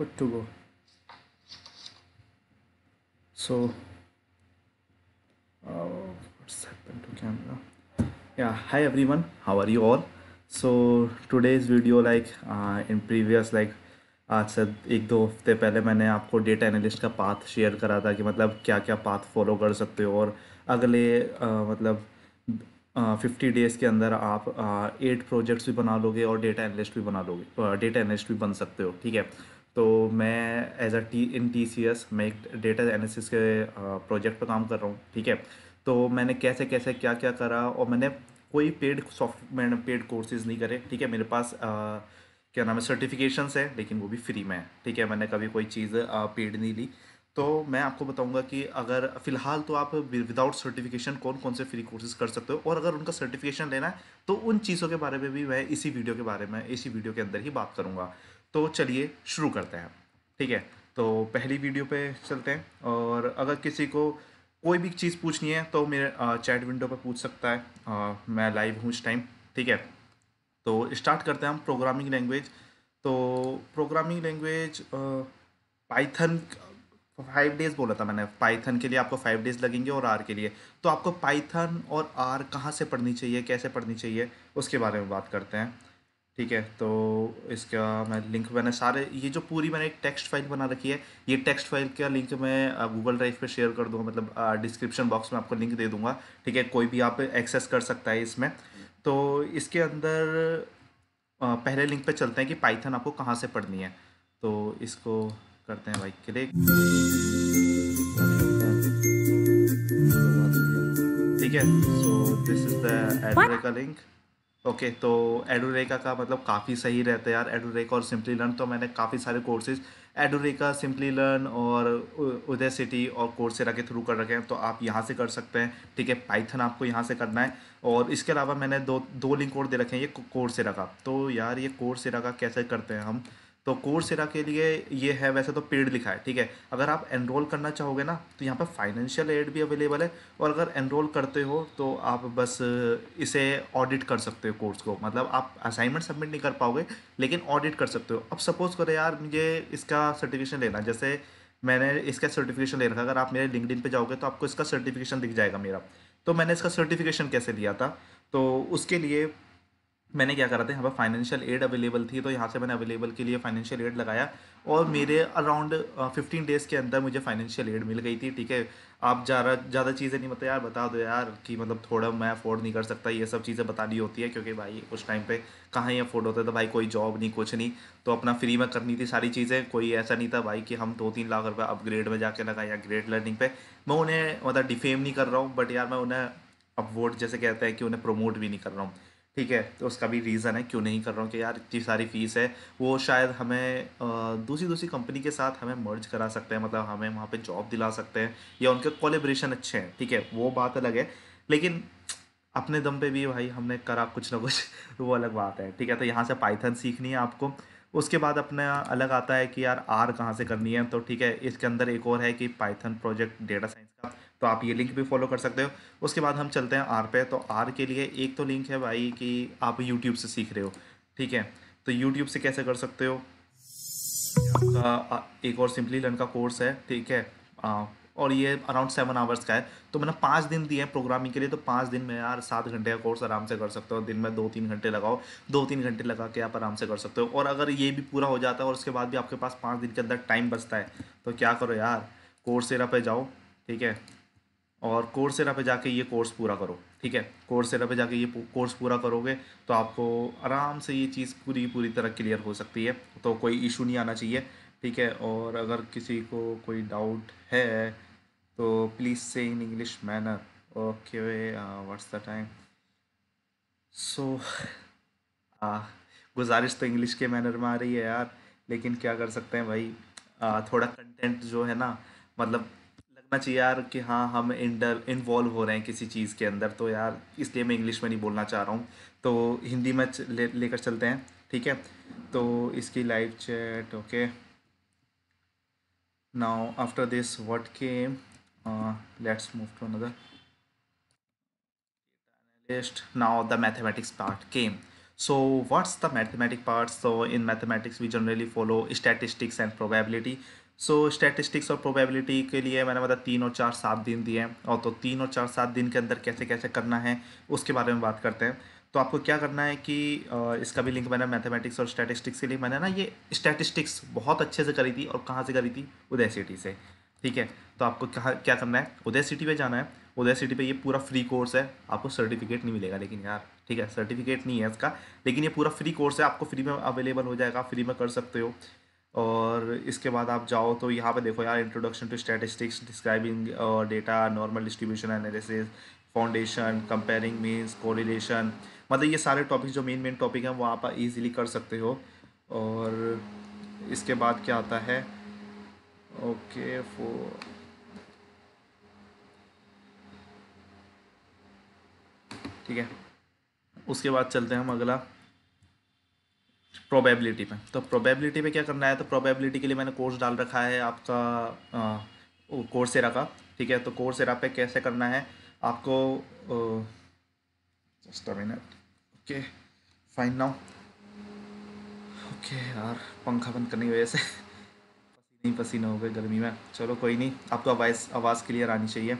good to go so uh, what's happened to camera yeah hi everyone how are you all so today's video like uh, in previous like आज से एक दो हफ्ते पहले मैंने आपको डेटा एनालिस्ट का पाथ शेयर करा था कि मतलब क्या क्या पाथ फॉलो कर सकते हो और अगले आ, uh, मतलब फिफ्टी uh, डेज़ के अंदर आप एट uh, प्रोजेक्ट्स भी बना लोगे और डेटा एनालिस्ट भी बना लोगे डेटा एनालिस्ट भी बन सकते हो ठीक है तो मैं as a T in T C S मैं एक डेटा एनालिसिस के प्रोजेक्ट पर काम कर रहा हूँ ठीक है तो मैंने कैसे कैसे क्या क्या करा और मैंने कोई पेड सॉफ्ट मैंने पेड कोर्सेज नहीं करे ठीक है मेरे पास आ, क्या नाम है सर्टिफिकेशंस है लेकिन वो भी फ्री में है ठीक है मैंने कभी कोई चीज़ पेड नहीं ली तो मैं आपको बताऊंगा कि अगर फ़िलहाल तो आप विदाउट सर्टिफिकेशन कौन कौन से फ्री कोर्सेज कर सकते हो और अगर उनका सर्टिफिकेशन लेना है तो उन चीज़ों के बारे में भी मैं इसी वीडियो के बारे में इसी वीडियो के अंदर ही बात करूँगा तो चलिए शुरू करते हैं ठीक है तो पहली वीडियो पे चलते हैं और अगर किसी को कोई भी चीज़ पूछनी है तो मेरे चैट विंडो पर पूछ सकता है आ, मैं लाइव हूँ इस टाइम ठीक है तो स्टार्ट करते हैं हम प्रोग्रामिंग लैंग्वेज तो programming language Python five days बोला था मैंने पाइथन के लिए आपको फाइव डेज़ लगेंगे और आर के लिए तो आपको पाइथन और आर कहाँ से पढ़नी चाहिए कैसे पढ़नी चाहिए उसके बारे में बात करते हैं ठीक है तो इसका मैं लिंक मैंने सारे ये जो पूरी मैंने एक टेक्स्ट फाइल बना रखी है ये टेक्स्ट फाइल का लिंक मैं गूगल ड्राइव पे शेयर कर दूंगा मतलब डिस्क्रिप्शन बॉक्स में आपको लिंक दे दूंगा ठीक है कोई भी आप एक्सेस कर सकता है इसमें तो इसके अंदर आ, पहले लिंक पे चलते हैं कि पाइथन आपको कहाँ से पढ़नी है तो इसको करते हैं बाइक लिए ठीक है so this is the address का लिंक ओके तो एडोरेका का मतलब काफ़ी सही रहता है यार एडोरेका और सिंपली लर्न तो मैंने काफ़ी सारे कोर्सेज एडोरेका सिंपली लर्न और उदय सिटी और कोर्सेरा के थ्रू कर रखे हैं तो आप यहाँ से कर सकते हैं ठीक है पाइथन आपको यहाँ से करना है और इसके अलावा मैंने दो दो लिंक कोड दे रखे हैं ये कोर्सेरा का तो यार ये कोर्सेरा का कैसे करते हैं हम तो कोर्सेरा के लिए ये है वैसे तो पेड लिखा है ठीक है अगर आप एनरोल करना चाहोगे ना तो यहाँ पर फाइनेंशियल एड भी अवेलेबल है और अगर एनरोल करते हो तो आप बस इसे ऑडिट कर सकते हो कोर्स को मतलब आप असाइनमेंट सबमिट नहीं कर पाओगे लेकिन ऑडिट कर सकते हो अब सपोज़ करो यार मुझे इसका सर्टिफिकेशन लेना जैसे मैंने इसका सर्टिफिकेशन ले रखा अगर आप मेरे लिंकड इन जाओगे तो आपको इसका सर्टिफिकेशन दिख जाएगा मेरा तो मैंने इसका सर्टिफिकेशन कैसे लिया था तो उसके लिए मैंने क्या करा था यहाँ पर फाइनेंशियल एड अवेलेबल थी तो यहाँ से मैंने अवेलेबल के लिए फाइनेंशियल एड लगाया और मेरे अराउंड फिफ्टीन डेज़ के अंदर मुझे फाइनेंशियल एड मिल गई थी ठीक है आप ज़्यादा ज़्यादा चीज़ें नहीं मतलब यार बता दो यार कि मतलब थोड़ा मैं अफोर्ड नहीं कर सकता ये सब चीज़ें बतानी होती है क्योंकि भाई उस टाइम पर कहाँ ही अफोर्ड होता था भाई कोई जॉब नहीं कुछ नहीं तो अपना फ्री में करनी थी सारी चीज़ें कोई ऐसा नहीं था भाई कि हम दो तीन लाख रुपये अपग्रेड में जाके लगाए या ग्रेड लर्निंग पे मैं उन्हें मतलब डिफेम नहीं कर रहा हूँ बट यार मैं उन्हें अपवोट जैसे कहते हैं कि उन्हें प्रोमोट भी नहीं कर रहा हूँ ठीक है तो उसका भी रीज़न है क्यों नहीं कर रहा हूँ कि यार इतनी सारी फ़ीस है वो शायद हमें दूसरी दूसरी कंपनी के साथ हमें मर्ज करा सकते हैं मतलब हमें वहाँ पे जॉब दिला सकते हैं या उनके कोलेब्रेशन अच्छे हैं ठीक है वो बात अलग है लेकिन अपने दम पे भी भाई हमने करा कुछ ना कुछ वो अलग बात है ठीक है तो यहाँ से पाइथन सीखनी है आपको उसके बाद अपना अलग आता है कि यार आर कहाँ से करनी है तो ठीक है इसके अंदर एक और है कि पाइथन प्रोजेक्ट डेटा साइंस का तो आप ये लिंक भी फॉलो कर सकते हो उसके बाद हम चलते हैं आर पे तो आर के लिए एक तो लिंक है भाई कि आप यूट्यूब से सीख रहे हो ठीक है तो यूट्यूब से कैसे कर सकते हो आपका एक और सिंपली लर्न का कोर्स है ठीक है आ, और ये अराउंड सेवन आवर्स का है तो मैंने पाँच दिन दिए हैं प्रोग्रामिंग के लिए तो पाँच दिन में यार सात घंटे का कोर्स आराम से कर सकते हो दिन में दो तीन घंटे लगाओ दो तीन घंटे लगा के आप आराम से कर सकते हो और अगर ये भी पूरा हो जाता है और उसके बाद भी आपके पास पाँच दिन के अंदर टाइम बचता है तो क्या करो यार एरा पे जाओ ठीक है और कोर्स सेरा पे जाके ये कोर्स पूरा करो ठीक है कोर्स सेरा पे जाके ये कोर्स पूरा करोगे तो आपको आराम से ये चीज़ पूरी पूरी तरह क्लियर हो सकती है तो कोई इशू नहीं आना चाहिए ठीक है और अगर किसी को कोई डाउट है तो please say in English manner okay what's the time so गुजारिश तो इंग्लिश के मैनर में आ रही है यार लेकिन क्या कर सकते हैं भाई आ, थोड़ा कंटेंट जो है ना मतलब करना चाहिए यार कि हाँ हम इंडर इन्वॉल्व हो रहे हैं किसी चीज़ के अंदर तो यार इसलिए मैं इंग्लिश में नहीं बोलना चाह रहा हूँ तो हिंदी में लेकर ले चलते हैं ठीक है तो इसकी live chat okay now after this what came let's move to another analyst now the mathematics part came so what's the mathematic parts so in mathematics we generally follow statistics and probability so statistics और probability के लिए मैंने बताया मतलब तीन और चार सात दिन दिए हैं और तो तीन और चार सात दिन के अंदर कैसे कैसे करना है उसके बारे में बात करते हैं तो आपको क्या करना है कि इसका भी लिंक मैंने मैथमेटिक्स और स्टैटिस्टिक्स के लिए मैंने ना ये स्टैटिस्टिक्स बहुत अच्छे से करी थी और कहाँ से करी थी उदय सिटी से ठीक है तो आपको कहाँ क्या करना है उदय सिटी पर जाना है उदय सिटी पर ये पूरा फ्री कोर्स है आपको सर्टिफिकेट नहीं मिलेगा लेकिन यार ठीक है सर्टिफिकेट नहीं है इसका लेकिन ये पूरा फ्री कोर्स है आपको फ्री में अवेलेबल हो जाएगा फ्री में कर सकते हो और इसके बाद आप जाओ तो यहाँ पे देखो यार introduction to statistics describing data normal distribution analysis foundation comparing means correlation मतलब ये सारे टॉपिक जो मेन मेन टॉपिक हैं वो आप इजीली कर सकते हो और इसके बाद क्या आता है ओके फो ठीक है उसके बाद चलते हैं हम अगला प्रोबेबिलिटी पे तो प्रोबेबिलिटी पे क्या करना है तो प्रोबेबिलिटी के लिए मैंने कोर्स डाल रखा है आपका कोर्स एरा का ठीक है तो कोर्स एरा पे कैसे करना है आपको just a minute okay fine now okay यार पंखा बंद करने की वजह से पसीने पसीना हो गए गर्मी में चलो कोई नहीं आपको आवाज़ आवाज़ क्लियर आनी चाहिए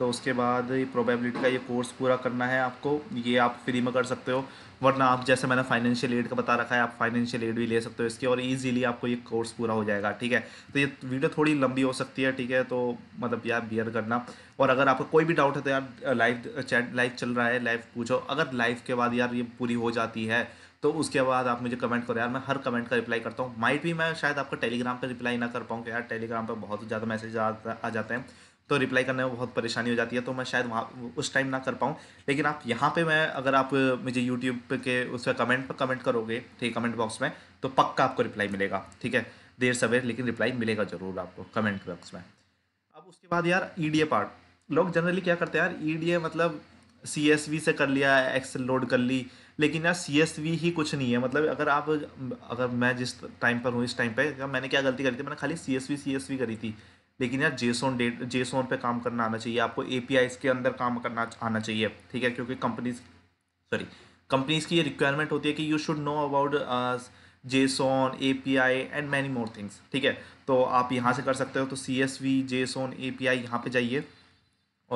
तो उसके बाद प्रोबेबिलिटी का ये कोर्स पूरा करना है आपको ये आप फ्री में कर सकते हो वरना आप जैसे मैंने फाइनेंशियल एड का बता रखा है आप फाइनेंशियल एड भी ले सकते हो इसके और इजीली आपको ये कोर्स पूरा हो जाएगा ठीक है तो ये वीडियो थोड़ी लंबी हो सकती है ठीक है तो मतलब यार बियर करना और अगर आपको कोई भी डाउट है तो यार लाइव चैट लाइव चल रहा है लाइव पूछो अगर लाइव के बाद यार ये पूरी हो जाती है तो उसके बाद आप मुझे कमेंट करो यार मैं हर कमेंट का रिप्लाई करता हूँ माइट भी मैं शायद आपका टेलीग्राम पर रिप्लाई ना कर पाऊँ यार टेलीग्राम पर बहुत ज़्यादा मैसेज आ जाते हैं तो रिप्लाई करने में बहुत परेशानी हो जाती है तो मैं शायद वहाँ उस टाइम ना कर पाऊँ लेकिन आप यहाँ पे मैं अगर आप मुझे यूट्यूब के उस पर कमेंट पर कमेंट करोगे ठीक कमेंट बॉक्स में तो पक्का आपको रिप्लाई मिलेगा ठीक है देर सवेर लेकिन रिप्लाई मिलेगा ज़रूर आपको कमेंट बॉक्स में अब उसके बाद यार ई e पार्ट लोग जनरली क्या करते हैं यार ई e मतलब सी से कर लिया एक्सल लोड कर ली लेकिन यार सी ही कुछ नहीं है मतलब अगर आप अगर मैं जिस टाइम पर हूँ इस टाइम पर मैंने क्या गलती करी थी मैंने खाली C S V C S V करी थी लेकिन यार जेसोन डेट जेसोन पे काम करना आना चाहिए आपको ए के अंदर काम करना आना चाहिए ठीक है क्योंकि कंपनीज सॉरी कंपनीज की ये रिक्वायरमेंट होती है कि you should know about JSON A P I and many more things ठीक है तो आप यहाँ से कर सकते हो तो C S V JSON A P I यहाँ पर जाइए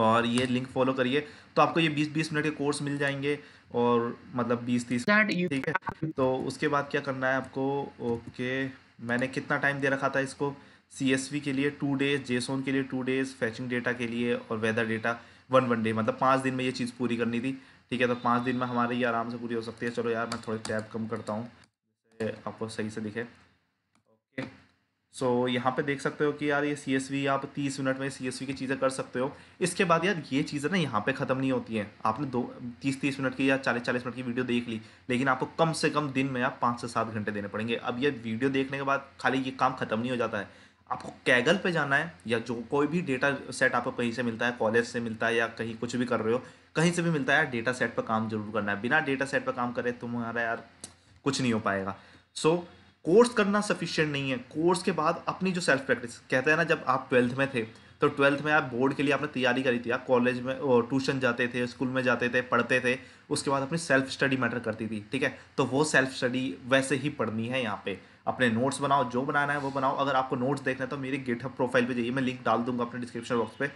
और ये लिंक फॉलो करिए तो आपको ये बीस बीस मिनट के कोर्स मिल जाएंगे और मतलब बीस तीस ठीक है तो उसके बाद क्या करना है आपको ओके मैंने कितना टाइम दे रखा था इसको सी के लिए टू डेज जेसोन के लिए टू डेज फैचिंग डेटा के लिए और weather data one one day मतलब पाँच दिन में ये चीज़ पूरी करनी थी ठीक है तो पाँच दिन में हमारे ये आराम से पूरी हो सकती है चलो यार मैं थोड़े टैप कम करता हूँ आपको सही से दिखे ओके सो so, यहाँ पे देख सकते हो कि यार ये सी आप तीस मिनट में सी की चीज़ें कर सकते हो इसके बाद यार ये चीज़ें ना यहाँ पे ख़त्म नहीं होती हैं आपने दो तीस तीस मिनट की या चालीस चालीस मिनट की वीडियो देख ली लेकिन आपको कम से कम दिन में आप पाँच से सात घंटे देने पड़ेंगे अब ये वीडियो देखने के बाद खाली ये काम ख़त्म नहीं हो जाता है आपको कैगल पे जाना है या जो कोई भी डेटा सेट आपको कहीं से मिलता है कॉलेज से मिलता है या कहीं कुछ भी कर रहे हो कहीं से भी मिलता है डेटा सेट पर काम जरूर करना है बिना डेटा सेट पर काम करे तुम्हारा यार कुछ नहीं हो पाएगा सो so, कोर्स करना सफिशियंट नहीं है कोर्स के बाद अपनी जो सेल्फ प्रैक्टिस कहते हैं ना जब आप ट्वेल्थ में थे तो ट्वेल्थ में आप बोर्ड के लिए आपने तैयारी करी थी आप कॉलेज में ट्यूशन जाते थे स्कूल में जाते थे पढ़ते थे उसके बाद अपनी सेल्फ स्टडी मैटर करती थी ठीक है तो वो सेल्फ स्टडी वैसे ही पढ़नी है यहाँ पे अपने नोट्स बनाओ जो बनाना है वो बनाओ अगर आपको नोट्स देखना है तो मेरी गेटअप प्रोफाइल पे जाइए मैं लिंक डाल दूंगा अपने डिस्क्रिप्शन बॉक्स पे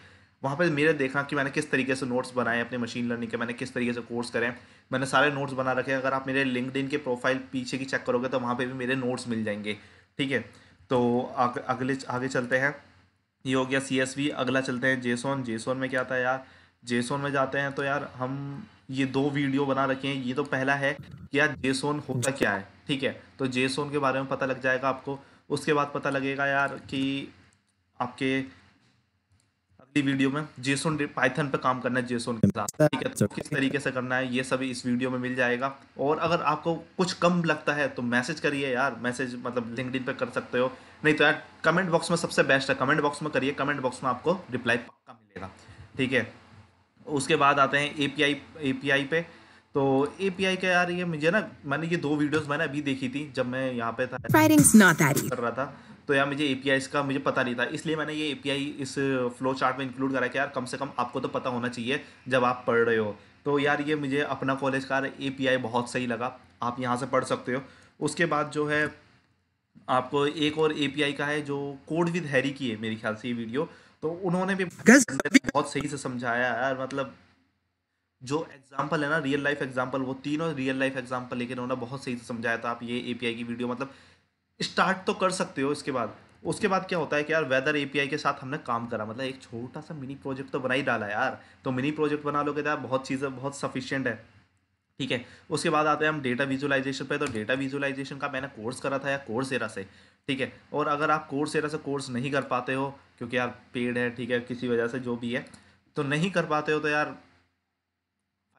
वहाँ पे मेरे देखना कि मैंने किस तरीके से नोट्स बनाए अपने मशीन लर्निंग के मैंने किस तरीके से कोर्स करें मैंने सारे नोट्स बना रखे अगर आप मेरे लिंकड के प्रोफाइल पीछे की चेक करोगे तो वहाँ पर भी मेरे नोट्स मिल जाएंगे ठीक है तो अगले आगे चलते हैं ये हो गया सी अगला चलते हैं जेसोन जेसोन में क्या आता है यार जेसोन में जाते हैं तो यार हम ये दो वीडियो बना रखे हैं ये तो पहला है कि यार जेसोन होता क्या है ठीक है तो जेसोन के बारे में पता लग जाएगा आपको उसके बाद पता लगेगा यार कि आपके अगली वीडियो में जेसोन पाइथन पे काम करना है जेसोन के साथ ठीक है तो किस तरीके से करना है ये सभी इस वीडियो में मिल जाएगा और अगर आपको कुछ कम लगता है तो मैसेज करिए यार मैसेज मतलब लिंकड पे कर सकते हो नहीं तो यार कमेंट बॉक्स में सबसे बेस्ट है कमेंट बॉक्स में करिए कमेंट बॉक्स में आपको रिप्लाई पक्का मिलेगा ठीक है उसके बाद आते हैं ए पी आई ए पी आई पे तो ए पी आई का यार ये मुझे ना मैंने ये दो वीडियोस मैंने अभी देखी थी जब मैं यहाँ पे था कर रहा था तो यार मुझे ए पी आई का मुझे पता नहीं था इसलिए मैंने ये ए पी आई इस फ्लो चार्ट में इंक्लूड करा कि यार कम से कम आपको तो पता होना चाहिए जब आप पढ़ रहे हो तो यार ये मुझे अपना कॉलेज का ए पी आई बहुत सही लगा आप यहाँ से पढ़ सकते हो उसके बाद जो है आपको एक और ए पी आई का है जो कोड विद हैरी की है मेरे ख्याल से ये वीडियो तो उन्होंने भी बहुत सही से समझाया यार मतलब जो एग्जाम्पल है ना रियल लाइफ एग्जाम्पल वो तीनों रियल लाइफ एग्जाम्पल लेकिन उन्होंने बहुत सही से समझाया था आप ये एपीआई की वीडियो मतलब स्टार्ट तो कर सकते हो इसके बाद उसके बाद क्या होता है कि यार वेदर एपीआई के साथ हमने काम करा मतलब एक छोटा सा मिनी प्रोजेक्ट तो बना ही डाला यार तो मिनी प्रोजेक्ट बना लोगे तो यार बहुत चीज़ें बहुत सफिशियंट है ठीक है उसके बाद आते हैं हम डेटा विजुअलाइजेशन पे तो डेटा विजुअलाइजेशन का मैंने कोर्स करा था या कोर्स एरा से ठीक है और अगर आप कोर्स एरा से कोर्स नहीं कर पाते हो क्योंकि यार पेड है ठीक है किसी वजह से जो भी है तो नहीं कर पाते हो तो यार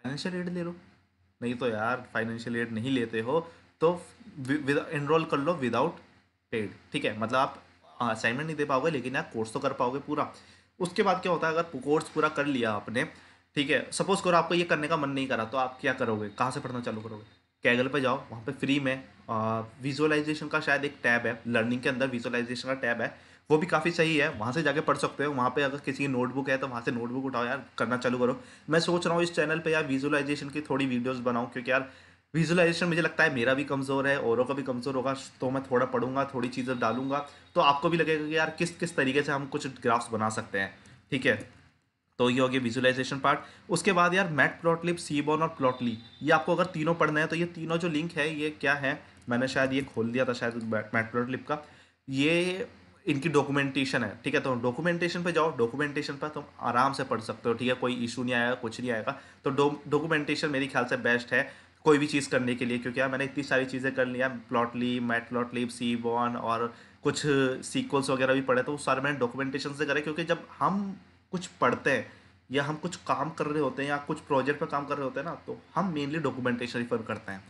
फाइनेंशियल एड ले लो नहीं तो यार फाइनेंशियल एड नहीं लेते हो तो इनरोल कर लो विदाउट पेड ठीक है मतलब आप असाइनमेंट हाँ, नहीं दे पाओगे लेकिन यार कोर्स तो कर पाओगे पूरा उसके बाद क्या होता है अगर कोर्स पूरा कर लिया आपने ठीक है सपोज करो आपको ये करने का मन नहीं करा तो आप क्या करोगे कहाँ से पढ़ना चालू करोगे कैगल पर जाओ वहाँ पर फ्री में विजुअलाइजेशन का शायद एक टैब है लर्निंग के अंदर विजुअलाइजेशन का टैब है वो भी काफ़ी सही है वहाँ से जाके पढ़ सकते हो वहाँ पे अगर किसी की नोटबुक है तो वहाँ से नोटबुक उठाओ यार करना चालू करो मैं सोच रहा हूँ इस चैनल पे यार विजुअलाइजेशन की थोड़ी वीडियोस बनाऊँ क्योंकि यार विजुअलाइजेशन मुझे लगता है मेरा भी कमज़ोर है औरों का भी कमज़ोर होगा तो मैं थोड़ा पढ़ूंगा थोड़ी चीज़ें डालूंगा तो आपको भी लगेगा कि यार किस किस तरीके से हम कुछ ग्राफ्स बना सकते हैं ठीक है तो ये हो गया विजुलाइजेशन पार्ट उसके बाद यार मैट प्लॉटलिप बॉन और प्लॉटली ये आपको अगर तीनों पढ़ना है तो ये तीनों जो लिंक है ये क्या है मैंने शायद ये खोल दिया था शायद मैट प्लॉटलिप का ये इनकी डॉक्यूमेंटेशन है ठीक है तो डॉक्यूमेंटेशन पे जाओ डॉक्यूमेंटेशन पर तुम आराम से पढ़ सकते हो ठीक है कोई इशू नहीं आएगा कुछ नहीं आएगा तो डॉक्यूमेंटेशन मेरे ख्याल से बेस्ट है कोई भी चीज़ करने के लिए क्योंकि यार मैंने इतनी सारी चीज़ें कर लिया प्लॉटली मैट प्लॉटलिप सी बॉन और कुछ सीक्वल्स वगैरह भी पढ़े तो सारे मैंने डॉक्यूमेंटेशन से करे क्योंकि जब हम कुछ पढ़ते हैं या हम कुछ काम कर रहे होते हैं या कुछ प्रोजेक्ट पर काम कर रहे होते हैं ना तो हम मेनली डॉक्यूमेंटेशन रिफर करते हैं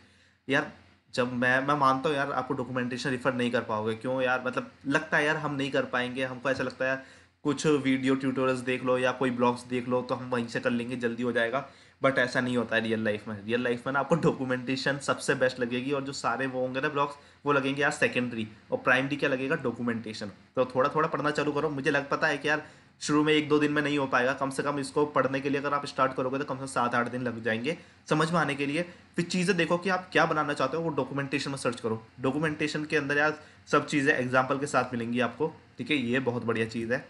यार जब मैं मैं मानता हूँ यार आपको डॉक्यूमेंटेशन रिफर नहीं कर पाओगे क्यों यार मतलब लगता है यार हम नहीं कर पाएंगे हमको ऐसा लगता है यार कुछ वीडियो ट्यूटोरियल्स देख लो या कोई ब्लॉग्स देख लो तो हम वहीं से कर लेंगे जल्दी हो जाएगा बट ऐसा नहीं होता है रियल लाइफ में रियल लाइफ में ना आपको डॉक्यूमेंटेशन सबसे बेस्ट लगेगी और जो सारे वो होंगे ना ब्लॉग्स वो लगेंगे यार सेकेंडरी और प्राइमरी क्या लगेगा डॉक्यूमेंटेशन तो थोड़ा थोड़ा पढ़ना चालू करो मुझे लग पता है कि यार शुरू में एक दो दिन में नहीं हो पाएगा कम से कम इसको पढ़ने के लिए अगर आप स्टार्ट करोगे तो कम से कम सात आठ दिन लग जाएंगे समझ में आने के लिए फिर चीज़ें देखो कि आप क्या बनाना चाहते हो वो डॉक्यूमेंटेशन में सर्च करो डॉक्यूमेंटेशन के अंदर यार सब चीज़ें एग्जाम्पल के साथ मिलेंगी आपको ठीक है ये बहुत बढ़िया चीज़ है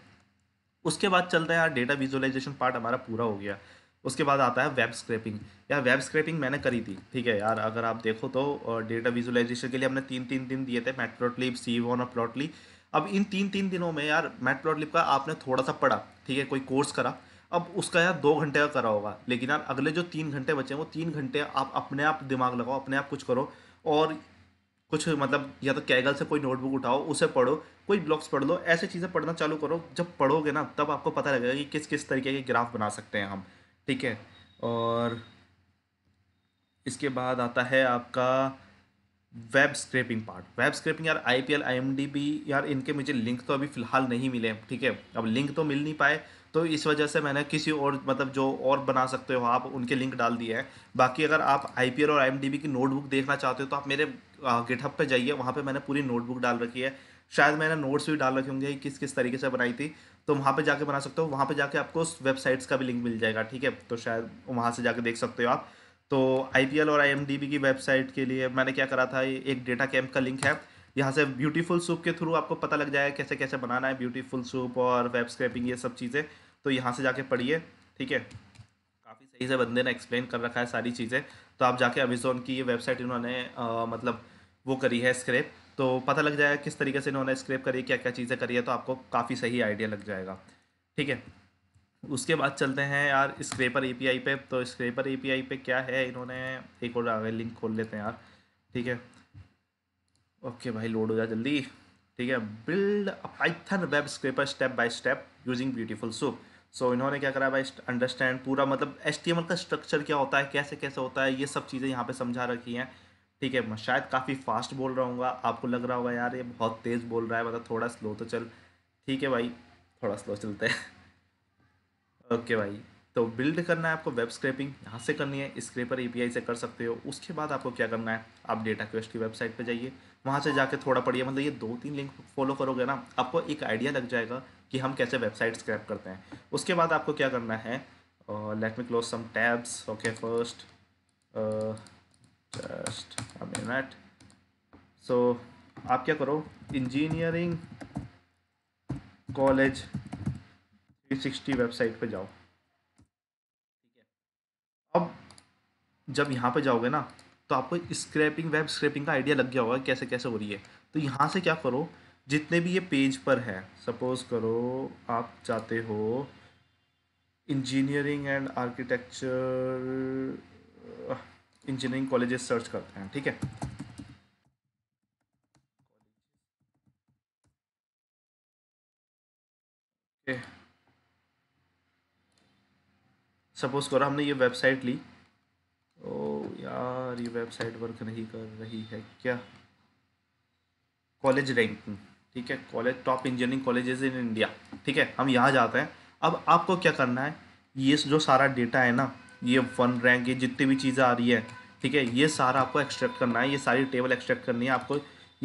उसके बाद चलता है यार डेटा विजुअलाइजेशन पार्ट हमारा पूरा हो गया उसके बाद आता है वेब स्क्रैपिंग यार वेब स्क्रैपिंग मैंने करी थी ठीक है यार अगर आप देखो तो डेटा विजुअलाइजेशन के लिए हमने तीन तीन दिन दिए थे मैट प्लॉटली सीवन और प्लॉटली अब इन तीन तीन दिनों में यार मैट लिप का आपने थोड़ा सा पढ़ा ठीक है कोई कोर्स करा अब उसका यार दो घंटे का करा होगा लेकिन यार अगले जो तीन घंटे बचे हैं वो तीन घंटे आप अपने आप दिमाग लगाओ अपने आप कुछ करो और कुछ मतलब या तो कैगल से कोई नोटबुक उठाओ उसे पढ़ो कोई ब्लॉग्स पढ़ लो ऐसे चीज़ें पढ़ना चालू करो जब पढ़ोगे ना तब आपको पता लगेगा कि किस किस तरीके के ग्राफ बना सकते हैं हम ठीक है और इसके बाद आता है आपका web scraping part web scraping यार I P L I M D B यार इनके मुझे लिंक तो अभी फ़िलहाल नहीं मिले ठीक है अब लिंक तो मिल नहीं पाए तो इस वजह से मैंने किसी और मतलब जो और बना सकते हो आप उनके लिंक डाल दिए हैं बाकी अगर आप आई पी एल और आई की नोटबुक देखना चाहते हो तो आप मेरे गिटहब पर जाइए वहाँ पर मैंने पूरी नोटबुक डाल रखी है शायद मैंने नोट्स भी डाल रखे होंगे किस किस तरीके से बनाई थी तो वहाँ पे जाके बना सकते हो वहाँ पे जाके आपको वेबसाइट्स का भी लिंक मिल जाएगा ठीक है तो शायद वहाँ से जाके देख सकते हो आप तो आई और आई की वेबसाइट के लिए मैंने क्या करा था एक डेटा कैम्प का लिंक है यहाँ से ब्यूटीफुल सूप के थ्रू आपको पता लग जाएगा कैसे कैसे बनाना है ब्यूटीफुल सूप और वेब स्क्रैपिंग ये सब चीज़ें तो यहाँ से जाके पढ़िए ठीक है काफ़ी सही से बंदे ने एक्सप्लेन कर रखा है सारी चीज़ें तो आप जाके अमेज़ोन की ये वेबसाइट इन्होंने आ, मतलब वो करी है स्क्रैप तो पता लग जाएगा किस तरीके से इन्होंने स्क्रैप करी क्या क्या चीज़ें करी है तो आपको काफ़ी सही आइडिया लग जाएगा ठीक है उसके बाद चलते हैं यार स्क्रेपर एपीआई पे तो स्क्रेपर एपीआई पे क्या है इन्होंने एक और आगे लिंक खोल लेते हैं यार ठीक है ओके भाई लोड हो जाए जल्दी ठीक है build Python web scraper step by step using beautiful soup so इन्होंने क्या करा भाई अंडरस्टैंड पूरा मतलब एच का स्ट्रक्चर क्या होता है कैसे कैसे होता है ये सब चीज़ें यहाँ पर समझा रखी हैं ठीक है मैं शायद काफ़ी फास्ट बोल रहा हूँ आपको लग रहा होगा यार ये बहुत तेज़ बोल रहा है मतलब थोड़ा स्लो तो चल ठीक है भाई थोड़ा स्लो चलते हैं ओके भाई तो बिल्ड करना है आपको वेब स्क्रैपिंग यहाँ से करनी है स्क्रैपर एपीआई से कर सकते हो उसके बाद आपको क्या करना है आप डेटा क्वेस्ट की वेबसाइट पर जाइए वहाँ से जाके थोड़ा पढ़िए मतलब ये दो तीन लिंक फॉलो करोगे ना आपको एक आइडिया लग जाएगा कि हम कैसे वेबसाइट स्क्रैप करते हैं उसके बाद आपको क्या करना है let me close some tabs okay first just minute so आप क्या करो इंजीनियरिंग कॉलेज 360 वेबसाइट पे जाओ ठीक है अब जब यहाँ पे जाओगे ना तो आपको स्क्रैपिंग वेब स्क्रैपिंग का आइडिया लग गया होगा कैसे कैसे हो रही है तो यहाँ से क्या करो जितने भी ये पेज पर है सपोज करो आप चाहते हो engineering and architecture engineering colleges search करते हैं ठीक है सपोज करो हमने ये वेबसाइट ली ओ यार ये वेबसाइट वर्क नहीं कर रही है क्या कॉलेज रैंकिंग ठीक है college top engineering colleges in India ठीक है हम यहाँ जाते हैं अब आपको क्या करना है ये जो सारा डेटा है ना ये वन रैंक ये जितनी भी चीज़ें आ रही है ठीक है ये सारा आपको एक्सट्रैक्ट करना है ये सारी टेबल एक्सट्रैक्ट करनी है आपको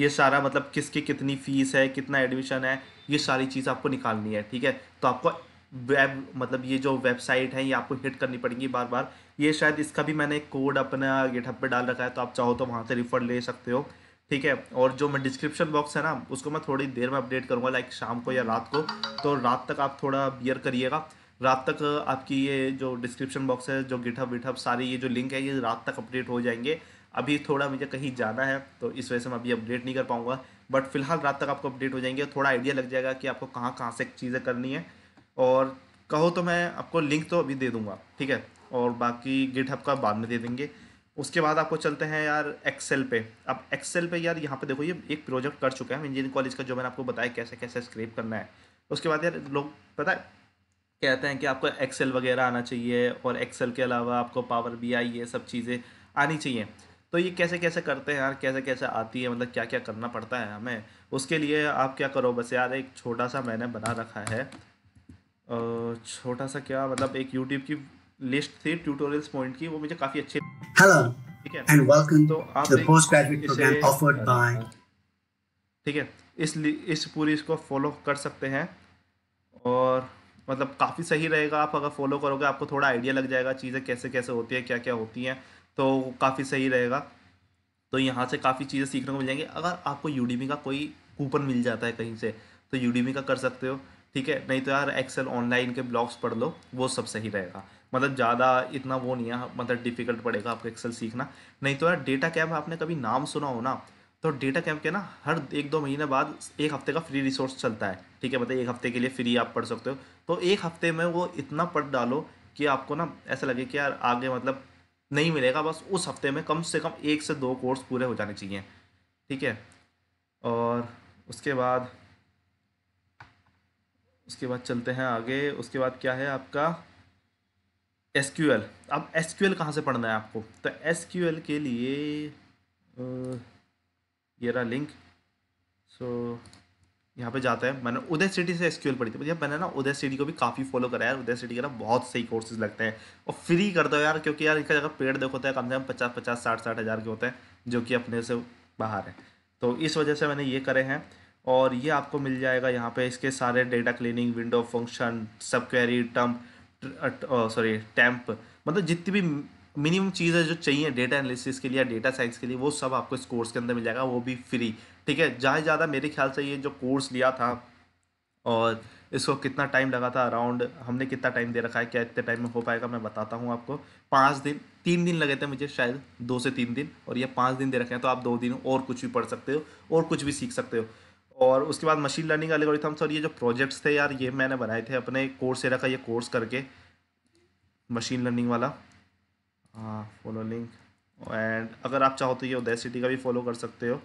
ये सारा मतलब किसकी कितनी फ़ीस है कितना एडमिशन है ये सारी चीज़ आपको निकालनी है ठीक है तो आपको वेब मतलब ये जो वेबसाइट है ये आपको हिट करनी पड़ेगी बार बार ये शायद इसका भी मैंने कोड अपना गेटअप पे डाल रखा है तो आप चाहो तो वहाँ से रिफर ले सकते हो ठीक है और जो मैं डिस्क्रिप्शन बॉक्स है ना उसको मैं थोड़ी देर में अपडेट करूँगा लाइक शाम को या रात को तो रात तक आप थोड़ा बियर करिएगा रात तक आपकी ये जो डिस्क्रिप्शन बॉक्स है जो गिटहब विठप सारी ये जो लिंक है ये रात तक अपडेट हो जाएंगे अभी थोड़ा मुझे कहीं जाना है तो इस वजह से मैं अभी अपडेट नहीं कर पाऊँगा बट फिलहाल रात तक आपको अपडेट हो जाएंगे थोड़ा आइडिया लग जाएगा कि आपको कहाँ कहाँ से चीज़ें करनी है और कहो तो मैं आपको लिंक तो अभी दे दूँगा ठीक है और बाकी गिटहब का बाद में दे देंगे उसके बाद आपको चलते हैं यार एक्सेल पे अब एक्सेल पे यार यहाँ पे देखो ये एक प्रोजेक्ट कर चुका है इंजीनियरिंग कॉलेज का जो मैंने आपको बताया कैसे कैसे स्क्रेप करना है उसके बाद यार लोग पता है कहते हैं कि आपको एक्सेल वगैरह आना चाहिए और एक्सेल के अलावा आपको पावर बी आई ये सब चीज़ें आनी चाहिए तो ये कैसे कैसे करते हैं यार कैसे कैसे आती है मतलब क्या क्या करना पड़ता है हमें उसके लिए आप क्या करो बस यार एक छोटा सा मैंने बना रखा है छोटा सा क्या मतलब एक यूट्यूब की लिस्ट थी ट्यूटोरियल्स पॉइंट की वो मुझे काफ़ी अच्छे hello and welcome to the post graduate program offered by ठीक है इस इस पूरी इसको फॉलो कर सकते हैं और मतलब काफ़ी सही रहेगा आप अगर फॉलो करोगे आपको थोड़ा आइडिया लग जाएगा चीज़ें कैसे कैसे होती है क्या क्या होती हैं तो काफ़ी सही रहेगा तो यहाँ से काफ़ी चीज़ें सीखने को मिल जाएंगी अगर आपको यूडीमी का कोई कूपन मिल जाता है कहीं से तो यूडीमी का कर सकते हो ठीक है नहीं तो यार एक्सेल ऑनलाइन के ब्लॉग्स पढ़ लो वो सब सही रहेगा मतलब ज़्यादा इतना वो नहीं है मतलब डिफ़िकल्ट पड़ेगा आपको एक्सेल सीखना नहीं तो यार डेटा कैब आपने कभी नाम सुना हो ना तो डेटा कैब के ना हर एक दो महीने बाद एक हफ्ते का फ्री रिसोर्स चलता है ठीक है मतलब एक हफ्ते के लिए फ्री आप पढ़ सकते हो तो एक हफ्ते में वो इतना पढ़ डालो कि आपको ना ऐसा लगे कि यार आगे मतलब नहीं मिलेगा बस उस हफ्ते में कम से कम एक से दो कोर्स पूरे हो जाने चाहिए ठीक है और उसके बाद उसके बाद चलते हैं आगे उसके बाद क्या है आपका एस क्यू एल अब एस क्यू एल कहाँ से पढ़ना है आपको तो एस क्यू एल के लिए ये रहा लिंक सो यहाँ पे जाता है मैंने उदय सिटी से एस क्यू एल पढ़ी थी मैंने ना उदय सिटी को भी काफ़ी फॉलो करा यार उदय सिटी का ना बहुत सही कोर्सेज लगते हैं और फ्री कर दो यार क्योंकि यार इनका जगह पेड़ देखो होता तो है कम से कम पचास पचास साठ साठ हज़ार के होते हैं जो कि अपने से बाहर है तो इस वजह से मैंने ये करे हैं और ये आपको मिल जाएगा यहाँ पे इसके सारे data cleaning window function subquery temp sorry temp मतलब जितनी भी मिनिमम चीज़ है जो चाहिए डेटा एनालिसिस के लिए या डेटा साइंस के लिए वो सब आपको इस कोर्स के अंदर मिल जाएगा वो भी फ्री ठीक है जहाँ ज़्यादा मेरे ख्याल से ये जो कोर्स लिया था और इसको कितना टाइम लगा था अराउंड हमने कितना टाइम दे रखा है क्या इतने टाइम में हो पाएगा मैं बताता हूँ आपको पाँच दिन तीन दिन लगे थे मुझे शायद दो से तीन दिन और ये पाँच दिन दे रखे हैं तो आप दो दिन और कुछ भी पढ़ सकते हो और कुछ भी सीख सकते हो और उसके बाद मशीन लर्निंग एल्गोरिथम्स सर ये जो प्रोजेक्ट्स थे यार ये मैंने बनाए थे अपने कोर्स एरा का ये कोर्स करके मशीन लर्निंग वाला हाँ फॉलो लिंक एंड अगर आप चाहो तो ये उदय सिटी का भी फॉलो कर सकते हो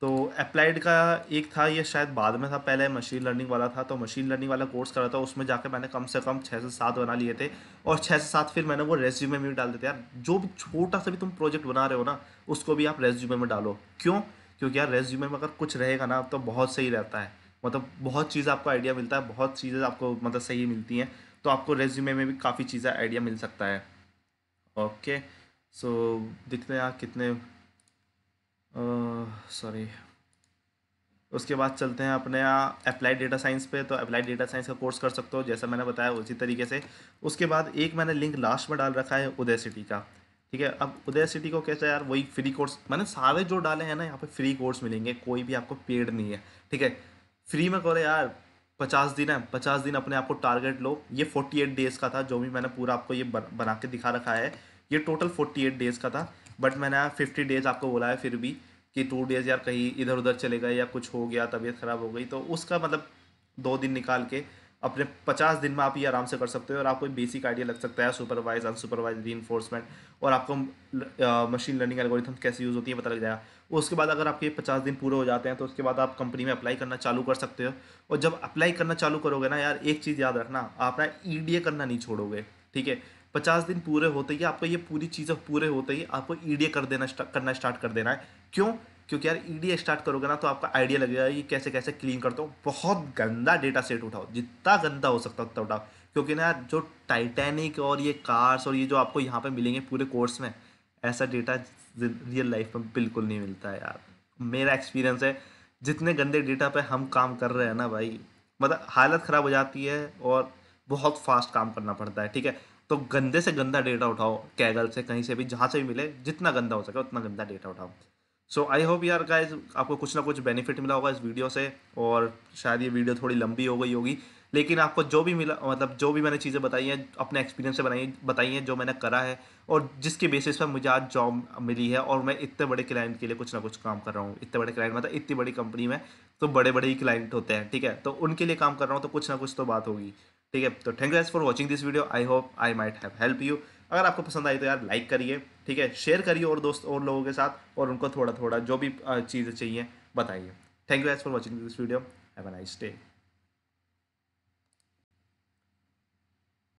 तो अप्लाइड का एक था ये शायद बाद में था पहले मशीन लर्निंग वाला था तो मशीन लर्निंग वाला कोर्स करा था उसमें जाके मैंने कम से कम छः से सात बना लिए थे और छः से सात फिर मैंने वो रेज्यूमे में भी डाल देते यार जो भी छोटा सा भी तुम प्रोजेक्ट बना रहे हो ना उसको भी आप रेज्यूमे में डालो क्यों क्योंकि यार रेज्यूमे में अगर कुछ रहेगा ना तो बहुत सही रहता है मतलब बहुत चीज़ आपको आइडिया मिलता है बहुत चीज़ें आपको मतलब सही मिलती हैं तो आपको रेज्यूमे में भी काफ़ी चीज़ें आइडिया मिल सकता है ओके सो दिखते हैं यार कितने सॉरी उसके बाद चलते हैं अपने यहाँ अप्लाइड डेटा साइंस पे तो अप्लाइड डेटा साइंस का कोर्स कर सकते हो जैसा मैंने बताया उसी तरीके से उसके बाद एक मैंने लिंक लास्ट में डाल रखा है उदय सिटी का ठीक है अब उदय सिटी को कैसे यार वही फ्री कोर्स मैंने सारे जो डाले हैं ना यहाँ पे फ्री कोर्स मिलेंगे कोई भी आपको पेड नहीं है ठीक है फ्री में करो यार पचास दिन है पचास दिन अपने आपको टारगेट लो ये फोर्टी एट डेज़ का था जो भी मैंने पूरा आपको ये बना के दिखा रखा है ये टोटल फोर्टी एट डेज़ का था बट मैंने यार फिफ्टी डेज़ आपको बोला है फिर भी कि टू डेज़ यार कहीं इधर उधर चले गए या कुछ हो गया तबीयत ख़राब हो गई तो उसका मतलब दो दिन निकाल के अपने पचास दिन में आप ये आराम से कर सकते हो और आपको बेसिक आइडिया लग सकता है सुपरवाइज अनसुपरवाइज री और आपको मशीन लर्निंग एल्गोरिथम कैसे यूज़ होती है पता लग जाएगा उसके बाद अगर आपके पचास दिन पूरे हो जाते हैं तो उसके बाद आप कंपनी में अप्लाई करना चालू कर सकते हो और जब अप्लाई करना चालू करोगे ना यार एक चीज़ याद रखना आप ना ई करना नहीं छोड़ोगे ठीक है पचास दिन पूरे होते ही आपको ये पूरी चीज़ें पूरे होते ही आपको ई कर देना करना स्टार्ट कर देना है क्यों क्योंकि यार ई e स्टार्ट करोगे ना तो आपका आइडिया लगेगा ये कैसे कैसे क्लीन करता हूँ बहुत गंदा डेटा सेट उठाओ जितना गंदा हो सकता उतना उठाओ क्योंकि ना जो टाइटैनिक और ये कार्स और ये जो आपको यहाँ पे मिलेंगे पूरे कोर्स में ऐसा डेटा रियल लाइफ में बिल्कुल नहीं मिलता है यार मेरा एक्सपीरियंस है जितने गंदे डेटा पे हम काम कर रहे हैं ना भाई मतलब हालत ख़राब हो जाती है और बहुत फास्ट काम करना पड़ता है ठीक है तो गंदे से गंदा डेटा उठाओ कैगल से कहीं से भी जहाँ से भी मिले जितना गंदा हो सके उतना गंदा डेटा उठाओ सो आई होप यार गाइज आपको कुछ ना कुछ बेनिफिट मिला होगा इस वीडियो से और शायद ये वीडियो थोड़ी लंबी हो गई होगी लेकिन आपको जो भी मिला मतलब जो भी मैंने चीज़ें बताई हैं अपने एक्सपीरियंस से बनाई बताई हैं जो मैंने करा है और जिसके बेसिस पर मुझे आज जॉब मिली है और मैं इतने बड़े क्लाइंट के लिए कुछ ना कुछ काम कर रहा हूँ इतने बड़े क्लाइंट मतलब इतनी बड़ी कंपनी में तो बड़े बड़े ही क्लाइंट होते हैं ठीक है तो उनके लिए काम कर रहा हूँ तो कुछ ना कुछ तो बात होगी ठीक है तो thank you for watching this video I hope I might have help you अगर आपको पसंद आई तो यार लाइक करिए ठीक है शेयर करिए और दोस्त और लोगों के साथ और उनको थोड़ा थोड़ा जो भी चीज़ें चाहिए बताइए thank you as for watching this video have a nice day